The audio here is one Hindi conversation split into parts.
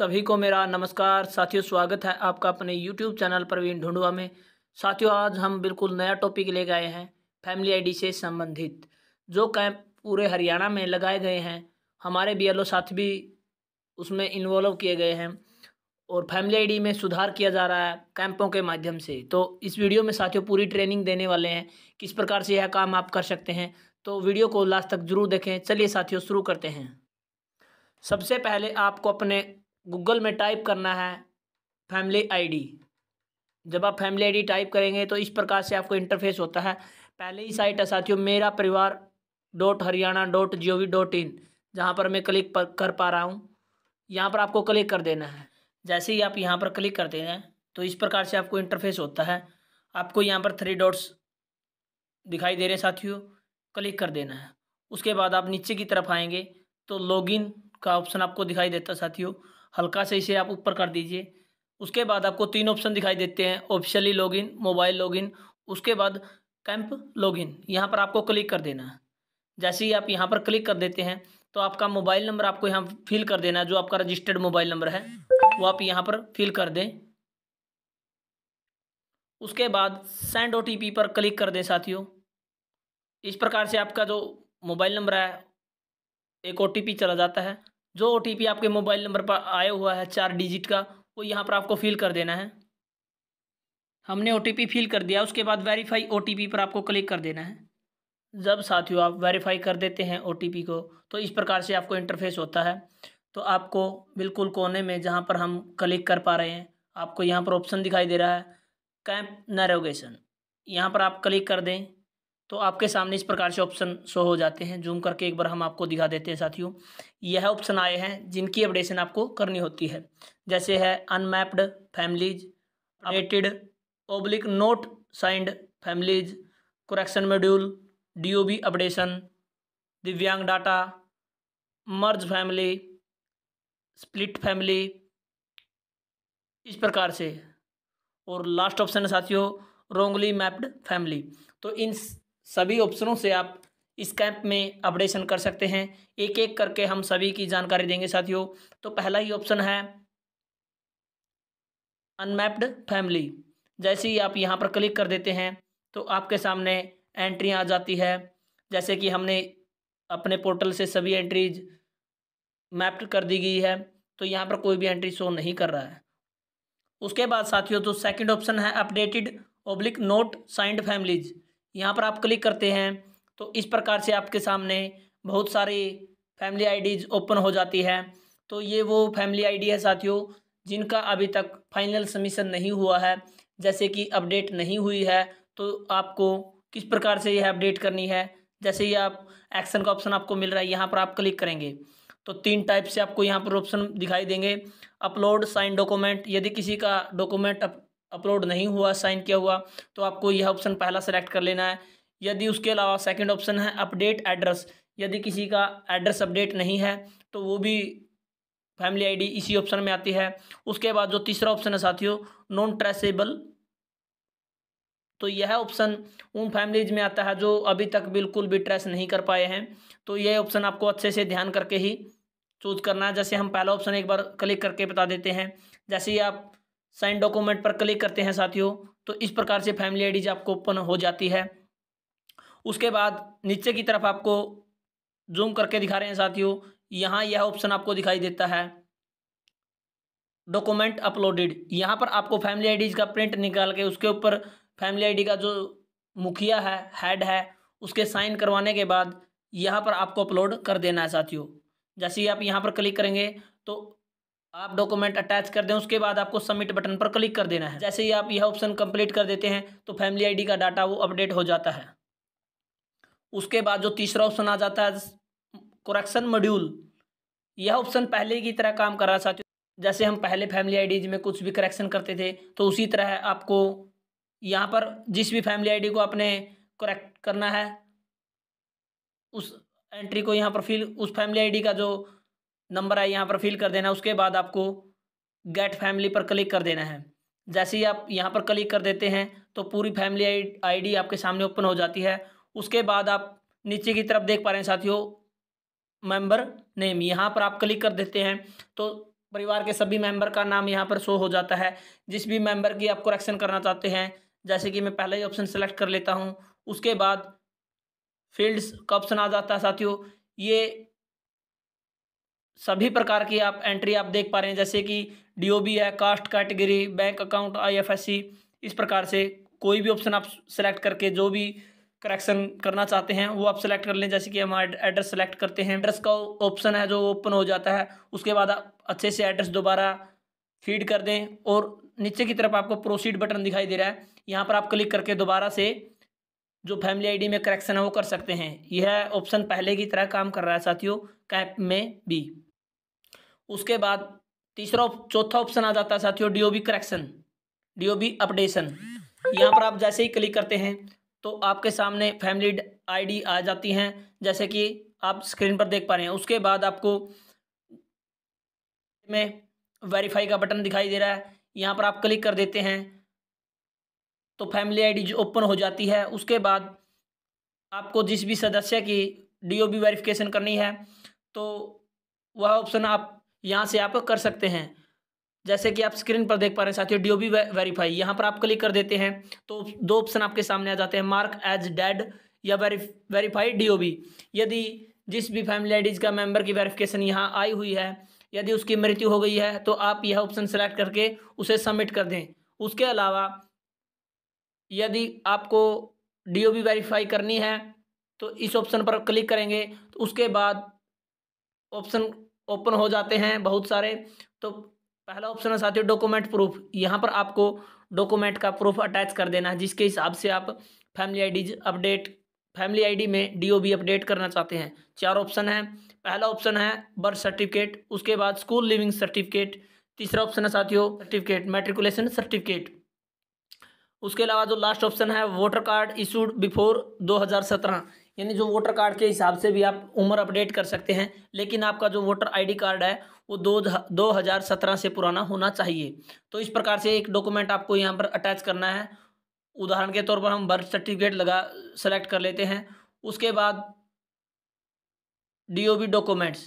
सभी को मेरा नमस्कार साथियों स्वागत है आपका अपने YouTube चैनल प्रवीण ढूंढुआ में साथियों आज हम बिल्कुल नया टॉपिक लेके आए हैं फैमिली आईडी से संबंधित जो कैंप पूरे हरियाणा में लगाए गए हैं हमारे बी एल साथी भी उसमें इन्वॉल्व किए गए हैं और फैमिली आईडी में सुधार किया जा रहा है कैंपों के माध्यम से तो इस वीडियो में साथियों पूरी ट्रेनिंग देने वाले हैं किस प्रकार से यह काम आप कर सकते हैं तो वीडियो को लास्ट तक जरूर देखें चलिए साथियों शुरू करते हैं सबसे पहले आपको अपने गूगल में टाइप करना है फैमिली आईडी जब आप फैमिली आईडी टाइप करेंगे तो इस प्रकार से आपको इंटरफेस होता है पहले ही साइट है साथियों Mera Parivar dot Haryana dot G O V dot in जहाँ पर मैं क्लिक पर कर पा रहा हूँ यहाँ पर आपको क्लिक कर देना है जैसे ही आप यहाँ पर क्लिक कर देना है तो इस प्रकार से आपको इंटरफेस होता है आपको यहाँ पर थ्री डॉट्स दिखाई दे रहे हैं साथियों क्लिक कर देना है उसके बाद आप नीचे की तरफ आएंगे तो लॉगिन का ऑप्शन आपको दिखाई देता है साथियों हल्का से इसे आप ऊपर कर दीजिए उसके बाद आपको तीन ऑप्शन दिखाई देते हैं ऑफिशियली लॉगिन मोबाइल लॉगिन उसके बाद कैंप लॉगिन यहाँ पर आपको क्लिक कर देना है जैसे ही आप यहाँ पर क्लिक कर देते हैं तो आपका मोबाइल नंबर आपको यहाँ फिल कर देना है जो आपका रजिस्टर्ड मोबाइल नंबर है वो आप यहाँ पर फिल कर दें उसके बाद सेंड ओ पर क्लिक कर दें साथियों इस प्रकार से आपका जो मोबाइल नंबर है एक ओ चला जाता है जो ओ आपके मोबाइल नंबर पर आया हुआ है चार डिजिट का वो यहाँ पर आपको फिल कर देना है हमने ओ फिल कर दिया उसके बाद वेरीफाई ओ पर आपको क्लिक कर देना है जब साथियों आप वेरीफाई कर देते हैं ओ को तो इस प्रकार से आपको इंटरफेस होता है तो आपको बिल्कुल कोने में जहाँ पर हम क्लिक कर पा रहे हैं आपको यहाँ पर ऑप्शन दिखाई दे रहा है कैंप नरोगेशन यहाँ पर आप क्लिक कर दें तो आपके सामने इस प्रकार से ऑप्शन शो हो जाते हैं जूम करके एक बार हम आपको दिखा देते हैं साथियों यह ऑप्शन आए हैं जिनकी अपडेशन आपको करनी होती है जैसे है unmapped families updated oblique not signed families correction module B updation divyang data merge family split family इस प्रकार से और लास्ट ऑप्शन है साथियों रोंगली मैप्ड फैमिली तो इन सभी ऑप्शनों से आप इस कैंप में अपडेशन कर सकते हैं एक एक करके हम सभी की जानकारी देंगे साथियों तो पहला ही ऑप्शन है अनमैप्ड फैमिली जैसे ही आप यहाँ पर क्लिक कर देते हैं तो आपके सामने एंट्रियाँ आ जाती है जैसे कि हमने अपने पोर्टल से सभी एंट्रीज मैप्ड कर दी गई है तो यहाँ पर कोई भी एंट्री शो नहीं कर रहा है उसके बाद साथियों तो सेकंड ऑप्शन है updated oblique not signed families यहाँ पर आप क्लिक करते हैं तो इस प्रकार से आपके सामने बहुत सारी फैमिली आईडीज ओपन हो जाती है तो ये वो फैमिली आईडी है साथियों जिनका अभी तक फाइनल सबमिशन नहीं हुआ है जैसे कि अपडेट नहीं हुई है तो आपको किस प्रकार से यह अपडेट करनी है जैसे ही आप एक्शन का ऑप्शन आपको मिल रहा है यहाँ पर आप क्लिक करेंगे तो तीन टाइप से आपको यहाँ पर ऑप्शन दिखाई देंगे अपलोड साइन डॉक्यूमेंट यदि किसी का डॉक्यूमेंट अप अपलोड नहीं हुआ साइन किया हुआ तो आपको यह ऑप्शन पहला सेलेक्ट कर लेना है यदि उसके अलावा सेकंड ऑप्शन है अपडेट एड्रेस यदि किसी का एड्रेस अपडेट नहीं है तो वो भी फैमिली आईडी इसी ऑप्शन में आती है उसके बाद जो तीसरा ऑप्शन है साथियों नॉन ट्रेसेबल तो यह ऑप्शन उन फैमिलीज में आता है जो अभी तक बिल्कुल भी ट्रेस नहीं कर पाए हैं तो यह ऑप्शन आपको अच्छे से ध्यान करके ही चूज करना है जैसे हम पहला ऑप्शन एक बार क्लिक करके बता देते हैं जैसे ही आप साइन डॉक्यूमेंट पर क्लिक करते हैं साथियों तो इस प्रकार से फैमिली आईडीज आपको ओपन हो जाती है उसके बाद नीचे की तरफ आपको जूम करके दिखा रहे हैं साथियों यहाँ यह ऑप्शन आपको दिखाई देता है डॉक्यूमेंट अपलोडेड यहाँ पर आपको फैमिली आईडीज का प्रिंट निकाल के उसके ऊपर फैमिली आईडी का जो मुखिया है हेड है उसके साइन करवाने के बाद यहाँ पर आपको अपलोड कर देना है साथियों जैसे ही आप यहाँ पर क्लिक करेंगे तो आप डॉक्यूमेंट अटैच कर दें उसके बाद आपको सबमिट बटन पर क्लिक कर देना है जैसे ही आप यह ऑप्शन कंप्लीट कर देते हैं तो फैमिली आईडी का डाटा वो अपडेट हो जाता है उसके बाद जो तीसरा ऑप्शन आ जाता है करेक्शन मॉड्यूल यह ऑप्शन पहले की तरह काम कर रहा साथियों जैसे हम पहले फैमिली आईडीज में कुछ भी करेक्शन करते थे तो उसी तरह आपको यहाँ पर जिस भी फैमिली आईडी को आपने करेक्ट करना है उस एंट्री को यहाँ पर फिल उस फैमिली आईडी का जो नंबर है यहाँ पर फिल कर देना है उसके बाद आपको गेट फैमिली पर क्लिक कर देना है जैसे ही आप यहाँ पर क्लिक कर देते हैं तो पूरी फैमिली आईडी आपके सामने ओपन हो जाती है उसके बाद आप नीचे की तरफ देख पा रहे हैं साथियों मेंबर नेम यहाँ पर आप क्लिक कर देते हैं तो परिवार के सभी मेंबर का नाम यहाँ पर शो हो जाता है जिस भी मेंबर की आप करेक्शन करना चाहते हैं जैसे कि मैं पहला ही ऑप्शन सेलेक्ट कर लेता हूँ उसके बाद फील्ड्स का ऑप्शन आ जाता है साथियों ये सभी प्रकार की आप एंट्री आप देख पा रहे हैं जैसे कि बी है caste category bank account C इस प्रकार से कोई भी ऑप्शन आप सेलेक्ट करके जो भी करेक्शन करना चाहते हैं वो आप सेलेक्ट कर लें जैसे कि हम एड्रेस सेलेक्ट करते हैं एड्रेस का ऑप्शन है जो ओपन हो जाता है उसके बाद आप अच्छे से एड्रेस दोबारा फीड कर दें और नीचे की तरफ आपको प्रोसीड बटन दिखाई दे रहा है यहाँ पर आप क्लिक करके दोबारा से जो फैमिली आईडी में करेक्शन है वो कर सकते हैं यह ऑप्शन पहले की तरह काम कर रहा है साथियों कैप में भी उसके बाद तीसरा चौथा ऑप्शन आ जाता है साथियों डीओबी करेक्शन डीओबी अपडेशन यहाँ पर आप जैसे ही क्लिक करते हैं तो आपके सामने फैमिली आईडी आ जाती हैं जैसे कि आप स्क्रीन पर देख पा रहे हैं उसके बाद आपको में वेरीफाई का बटन दिखाई दे रहा है यहाँ पर आप क्लिक कर देते हैं तो फैमिली आईडी जो ओपन हो जाती है उसके बाद आपको जिस भी सदस्य की डीओबी वेरिफिकेशन करनी है तो वह ऑप्शन आप यहाँ से आप कर सकते हैं जैसे कि आप स्क्रीन पर देख पा रहे हैं साथियों डी ओ बी वेरीफाई यहाँ पर आप क्लिक कर देते हैं तो दो ऑप्शन आपके सामने आ जाते हैं मार्क एज डेड या वेरीफाइड डी ओ बी यदि जिस भी फैमिली लेडीज का मेंबर की वेरिफिकेशन यहाँ आई हुई है यदि उसकी मृत्यु हो गई है तो आप यह ऑप्शन सेलेक्ट करके उसे सबमिट कर दें उसके अलावा यदि आपको डी ओ बी वेरीफाई करनी है तो इस ऑप्शन पर क्लिक करेंगे तो उसके बाद ऑप्शन ओपन हो जाते हैं बहुत सारे तो पहला ऑप्शन है साथियों डॉक्यूमेंट प्रूफ यहाँ पर आपको डॉक्यूमेंट का प्रूफ अटैच कर देना है जिसके हिसाब से आप family ID update family ID में डीओबी अपडेट करना चाहते हैं चार ऑप्शन है पहला ऑप्शन है बर्थ सर्टिफिकेट उसके बाद स्कूल लिविंग सर्टिफिकेट तीसरा ऑप्शन है साथियों सर्टिफिकेट मेट्रिकुलेशन सर्टिफिकेट उसके अलावा जो लास्ट ऑप्शन है वोटर कार्ड इशूड बिफोर 2017 यानी जो वोटर कार्ड के हिसाब से भी आप उम्र अपडेट कर सकते हैं लेकिन आपका जो वोटर आईडी कार्ड है वो दो दो हज़ार सत्रह से पुराना होना चाहिए तो इस प्रकार से एक डॉक्यूमेंट आपको यहाँ पर अटैच करना है उदाहरण के तौर पर हम बर्थ सर्टिफिकेट लगा सेलेक्ट कर लेते हैं उसके बाद डीओबी डॉक्यूमेंट्स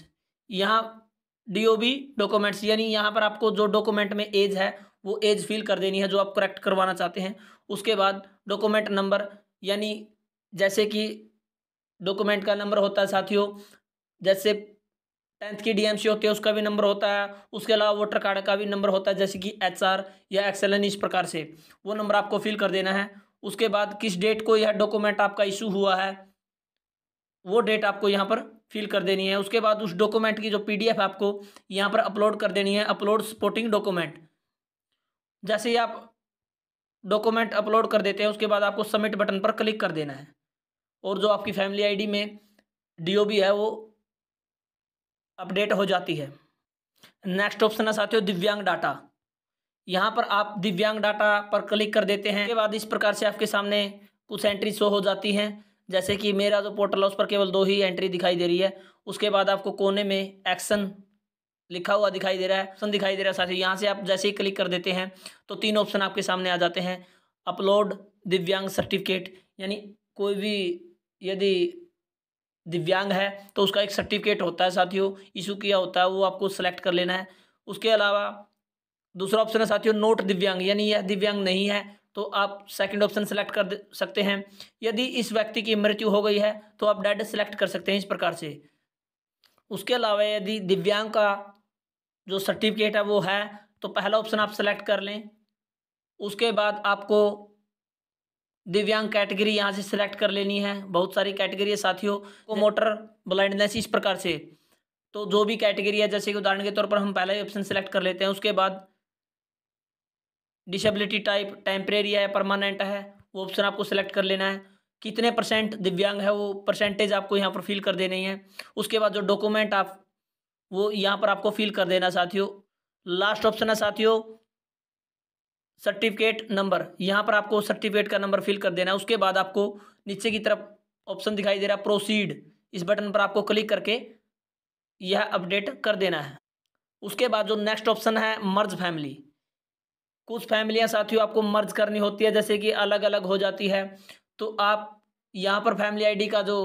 यहाँ डीओबी डॉक्यूमेंट्स यानी यहाँ पर आपको जो डॉक्यूमेंट में एज है वो एज फिल कर देनी है जो आप करेक्ट करवाना चाहते हैं उसके बाद डॉक्यूमेंट नंबर यानी जैसे कि डॉक्यूमेंट का नंबर होता है साथियों जैसे टेंथ की डीएमसी होती है उसका भी नंबर होता है उसके अलावा वोटर कार्ड का भी नंबर होता है जैसे कि एचआर या एक्सएलएन इस प्रकार से वो नंबर आपको फिल कर देना है उसके बाद किस डेट को यह डॉक्यूमेंट आपका इशू हुआ है वो डेट आपको यहाँ पर फिल कर देनी है उसके बाद उस डॉक्यूमेंट की जो पीडीएफ आपको यहाँ पर अपलोड कर देनी है अपलोड सपोर्टिंग डॉक्यूमेंट जैसे ही आप डॉक्यूमेंट अपलोड कर देते हैं उसके बाद आपको सबमिट बटन पर क्लिक कर देना है और जो आपकी फैमिली आईडी में डीओबी है वो अपडेट हो जाती है नेक्स्ट ऑप्शन है साथियों दिव्यांग डाटा यहाँ पर आप दिव्यांग डाटा पर क्लिक कर देते हैं उसके बाद इस प्रकार से आपके सामने कुछ एंट्री शो हो जाती हैं जैसे कि मेरा जो पोर्टल है उस पर केवल दो ही एंट्री दिखाई दे रही है उसके बाद आपको कोने में एक्शन लिखा हुआ दिखाई दे रहा है ऑप्शन दिखाई दे रहा है साथियों यहाँ से आप जैसे ही क्लिक कर देते हैं तो तीन ऑप्शन आपके सामने आ जाते हैं अपलोड दिव्यांग सर्टिफिकेट यानी कोई भी यदि दिव्यांग है तो उसका एक सर्टिफिकेट होता है साथियों इशू किया होता है वो आपको सेलेक्ट कर लेना है उसके अलावा दूसरा ऑप्शन है साथियों नोट दिव्यांग यानी यह दिव्यांग नहीं है तो आप सेकंड ऑप्शन सेलेक्ट कर सकते हैं यदि इस व्यक्ति की मृत्यु हो गई है तो आप डेड सेलेक्ट कर सकते हैं इस प्रकार से उसके अलावा यदि दिव्यांग का जो सर्टिफिकेट है वो है तो पहला ऑप्शन आप सेलेक्ट कर लें उसके बाद आपको दिव्यांग कैटेगरी यहाँ से सिलेक्ट कर लेनी है बहुत सारी कैटेगरी है साथियों को तो हाँ। मोटर ब्लाइंडनेस इस प्रकार से तो जो भी कैटेगरी है जैसे कि उदाहरण के तौर पर हम पहले ही ऑप्शन सेलेक्ट कर लेते हैं उसके बाद डिसेबिलिटी टाइप टेम्परेरी है परमानेंट है वो ऑप्शन आपको सेलेक्ट कर लेना है कितने परसेंट दिव्यांग है वो परसेंटेज आपको यहाँ पर फिल कर देनी है उसके बाद जो डॉक्यूमेंट आप वो यहाँ पर आपको फिल कर देना साथियों लास्ट ऑप्शन है साथियों सर्टिफिकेट नंबर यहाँ पर आपको सर्टिफिकेट का नंबर फिल कर देना है उसके बाद आपको नीचे की तरफ ऑप्शन दिखाई दे रहा है प्रोसीड इस बटन पर आपको क्लिक करके यह अपडेट कर देना है उसके बाद जो नेक्स्ट ऑप्शन है मर्ज फैमिली कुछ फैमिलियाँ साथियों आपको मर्ज करनी होती है जैसे कि अलग अलग हो जाती है तो आप यहाँ पर फैमिली आईडी का जो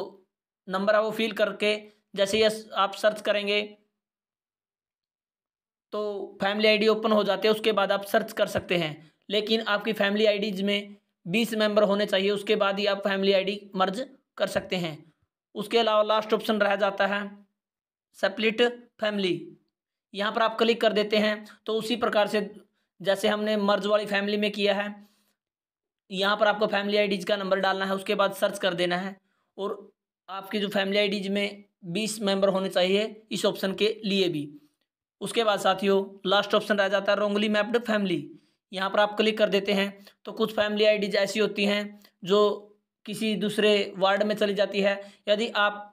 नंबर है वो फिल करके जैसे ये आप सर्च करेंगे तो फैमिली आईडी ओपन हो जाते हैं उसके बाद आप सर्च कर सकते हैं लेकिन आपकी फैमिली आई में बीस मेंबर होने चाहिए उसके बाद ही आप फैमिली आई मर्ज कर सकते हैं उसके अलावा लास्ट ऑप्शन रह जाता है सेपलेट फैमिली यहाँ पर आप क्लिक कर देते हैं तो उसी प्रकार से जैसे हमने मर्ज वाली फैमिली में किया है यहाँ पर आपको फैमिली आईडीज का नंबर डालना है उसके बाद सर्च कर देना है और आपकी जो फैमिली आईडीज में बीस मेंबर होने चाहिए इस ऑप्शन के लिए भी उसके बाद साथियों लास्ट ऑप्शन रह जाता है रोंगली मैप्ड फैमिली यहाँ पर आप क्लिक कर देते हैं तो कुछ फैमिली आईडीज ऐसी होती हैं जो किसी दूसरे वार्ड में चली जाती है यदि आप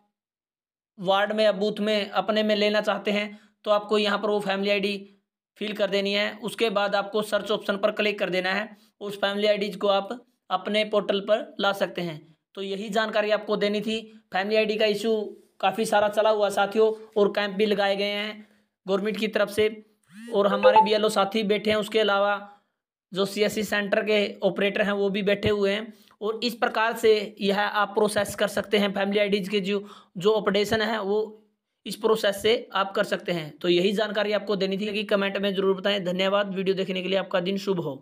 वार्ड में या बूथ में अपने में लेना चाहते हैं तो आपको यहाँ पर वो फैमिली आईडी फिल कर देनी है उसके बाद आपको सर्च ऑप्शन पर क्लिक कर देना है उस फैमिली आईडीज को आप अपने पोर्टल पर ला सकते हैं तो यही जानकारी आपको देनी थी फैमिली आईडी का इशू काफ़ी सारा चला हुआ साथियों और कैंप भी लगाए गए हैं गवर्नमेंट की तरफ से और हमारे बी साथी बैठे हैं उसके अलावा जो सीएससी सेंटर के ऑपरेटर हैं वो भी बैठे हुए हैं और इस प्रकार से यह आप प्रोसेस कर सकते हैं फैमिली आईडीज के जो जो ऑपरेशन है वो इस प्रोसेस से आप कर सकते हैं तो यही जानकारी आपको देनी थी कि कमेंट में जरूर बताएं धन्यवाद वीडियो देखने के लिए आपका दिन शुभ हो